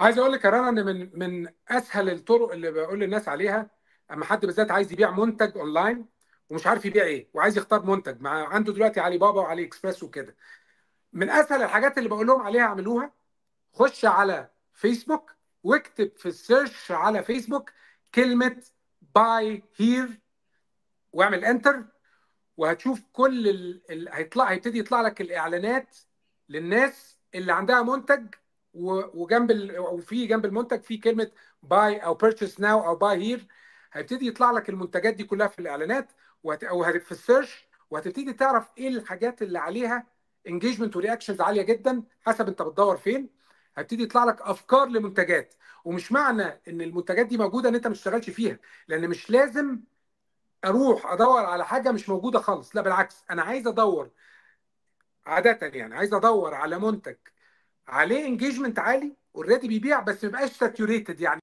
عايز اقول لك يا رنا ان من من اسهل الطرق اللي بقول للناس عليها اما حد بالذات عايز يبيع منتج اونلاين ومش عارف يبيع ايه وعايز يختار منتج مع عنده دلوقتي علي بابا وعلي اكسبرس وكده من اسهل الحاجات اللي بقول لهم عليها اعملوها خش على فيسبوك واكتب في السيرش على فيسبوك كلمه باي هير واعمل انتر وهتشوف كل ال... ال... هيطلع هيبتدي يطلع لك الاعلانات للناس اللي عندها منتج وجنب ال... وفي جنب المنتج في كلمه باي او بيرتشس ناو او باي هير هيبتدي يطلع لك المنتجات دي كلها في الاعلانات وهت... او في السيرش وهتبتدي تعرف ايه الحاجات اللي عليها انجيجمنت ورياكشنز عاليه جدا حسب انت بتدور فين هيبتدي يطلع لك افكار لمنتجات ومش معنى ان المنتجات دي موجوده ان انت ما تشتغلش فيها لان مش لازم اروح ادور على حاجه مش موجوده خالص لا بالعكس انا عايز ادور عاده يعني عايز ادور على منتج عليه انجيجمنت عالي اوريدي بيبيع بس ما بيبقاش ساتيوريتد يعني